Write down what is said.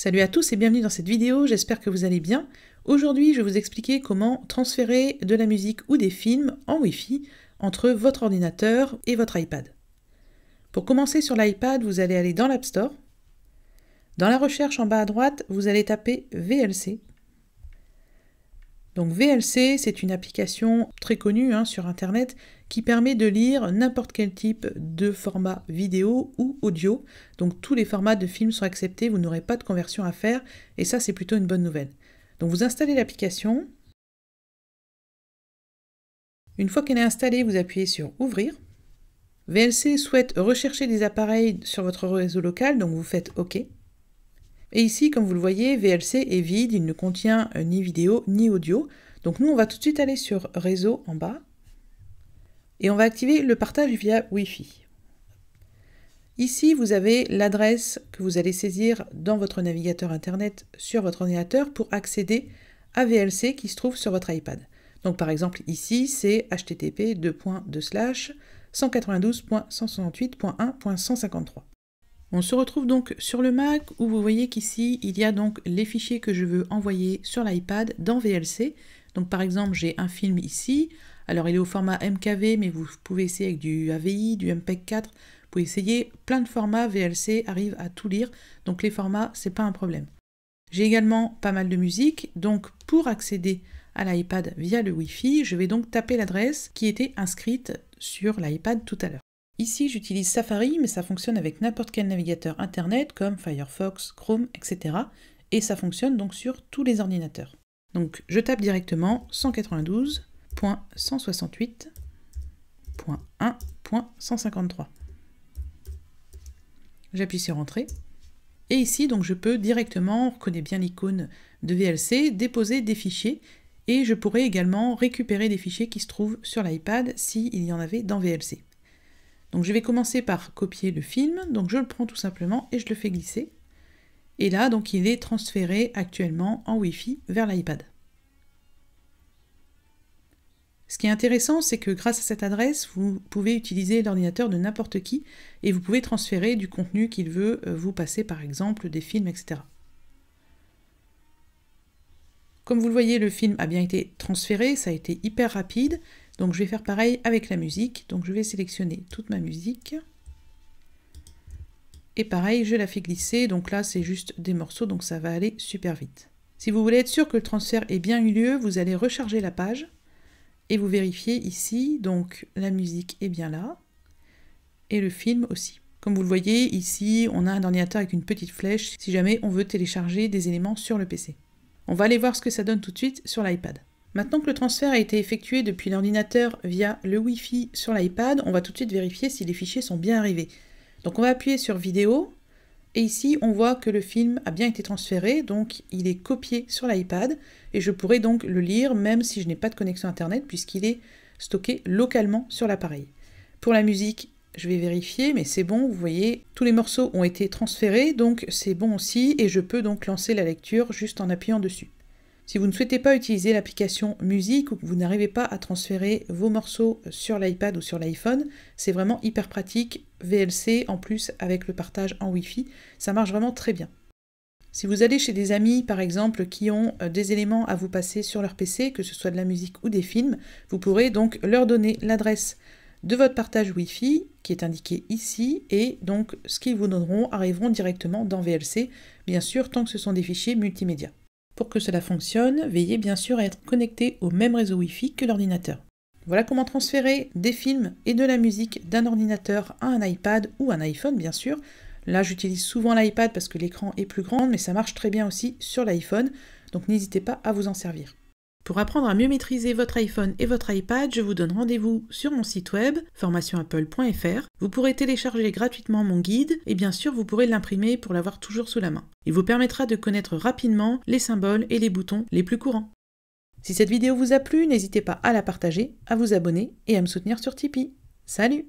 Salut à tous et bienvenue dans cette vidéo, j'espère que vous allez bien. Aujourd'hui, je vais vous expliquer comment transférer de la musique ou des films en Wi-Fi entre votre ordinateur et votre iPad. Pour commencer sur l'iPad, vous allez aller dans l'App Store. Dans la recherche en bas à droite, vous allez taper VLC. Donc VLC, c'est une application très connue hein, sur Internet qui permet de lire n'importe quel type de format vidéo ou audio. Donc tous les formats de films sont acceptés, vous n'aurez pas de conversion à faire, et ça c'est plutôt une bonne nouvelle. Donc vous installez l'application. Une fois qu'elle est installée, vous appuyez sur Ouvrir. VLC souhaite rechercher des appareils sur votre réseau local, donc vous faites OK. Et ici, comme vous le voyez, VLC est vide, il ne contient euh, ni vidéo ni audio. Donc nous, on va tout de suite aller sur Réseau en bas et on va activer le partage via Wi-Fi. Ici, vous avez l'adresse que vous allez saisir dans votre navigateur Internet sur votre ordinateur pour accéder à VLC qui se trouve sur votre iPad. Donc par exemple ici, c'est http 192.168.1.153. On se retrouve donc sur le Mac où vous voyez qu'ici il y a donc les fichiers que je veux envoyer sur l'iPad dans VLC. Donc par exemple j'ai un film ici, alors il est au format MKV mais vous pouvez essayer avec du AVI, du MPEG 4, vous pouvez essayer plein de formats, VLC arrive à tout lire, donc les formats c'est pas un problème. J'ai également pas mal de musique, donc pour accéder à l'iPad via le Wi-Fi, je vais donc taper l'adresse qui était inscrite sur l'iPad tout à l'heure. Ici, j'utilise Safari, mais ça fonctionne avec n'importe quel navigateur Internet comme Firefox, Chrome, etc. Et ça fonctionne donc sur tous les ordinateurs. Donc je tape directement 192.168.1.153. J'appuie sur Entrée. Et ici, donc je peux directement, on reconnaît bien l'icône de VLC, déposer des fichiers et je pourrais également récupérer des fichiers qui se trouvent sur l'iPad s'il y en avait dans VLC. Donc je vais commencer par copier le film, donc je le prends tout simplement et je le fais glisser. Et là, donc il est transféré actuellement en Wi-Fi vers l'iPad. Ce qui est intéressant, c'est que grâce à cette adresse, vous pouvez utiliser l'ordinateur de n'importe qui et vous pouvez transférer du contenu qu'il veut euh, vous passer, par exemple des films, etc. Comme vous le voyez, le film a bien été transféré, ça a été hyper rapide donc je vais faire pareil avec la musique. Donc je vais sélectionner toute ma musique. Et pareil, je la fais glisser. Donc là, c'est juste des morceaux, donc ça va aller super vite. Si vous voulez être sûr que le transfert ait bien eu lieu, vous allez recharger la page et vous vérifiez ici, donc la musique est bien là et le film aussi. Comme vous le voyez, ici, on a un ordinateur avec une petite flèche si jamais on veut télécharger des éléments sur le PC. On va aller voir ce que ça donne tout de suite sur l'iPad. Maintenant que le transfert a été effectué depuis l'ordinateur via le Wi-Fi sur l'iPad, on va tout de suite vérifier si les fichiers sont bien arrivés. Donc on va appuyer sur Vidéo, et ici on voit que le film a bien été transféré, donc il est copié sur l'iPad, et je pourrai donc le lire même si je n'ai pas de connexion Internet, puisqu'il est stocké localement sur l'appareil. Pour la musique, je vais vérifier, mais c'est bon, vous voyez, tous les morceaux ont été transférés, donc c'est bon aussi, et je peux donc lancer la lecture juste en appuyant dessus. Si vous ne souhaitez pas utiliser l'application musique ou que vous n'arrivez pas à transférer vos morceaux sur l'iPad ou sur l'iPhone, c'est vraiment hyper pratique. VLC en plus avec le partage en Wi-Fi, ça marche vraiment très bien. Si vous allez chez des amis, par exemple, qui ont euh, des éléments à vous passer sur leur PC, que ce soit de la musique ou des films, vous pourrez donc leur donner l'adresse de votre partage Wi-Fi, qui est indiqué ici, et donc ce qu'ils vous donneront arriveront directement dans VLC, bien sûr, tant que ce sont des fichiers multimédia. Pour que cela fonctionne, veillez bien sûr à être connecté au même réseau Wi-Fi que l'ordinateur. Voilà comment transférer des films et de la musique d'un ordinateur à un iPad ou un iPhone bien sûr. Là j'utilise souvent l'iPad parce que l'écran est plus grand, mais ça marche très bien aussi sur l'iPhone, donc n'hésitez pas à vous en servir. Pour apprendre à mieux maîtriser votre iPhone et votre iPad, je vous donne rendez-vous sur mon site web formationapple.fr. Vous pourrez télécharger gratuitement mon guide et bien sûr vous pourrez l'imprimer pour l'avoir toujours sous la main. Il vous permettra de connaître rapidement les symboles et les boutons les plus courants. Si cette vidéo vous a plu, n'hésitez pas à la partager, à vous abonner et à me soutenir sur Tipeee. Salut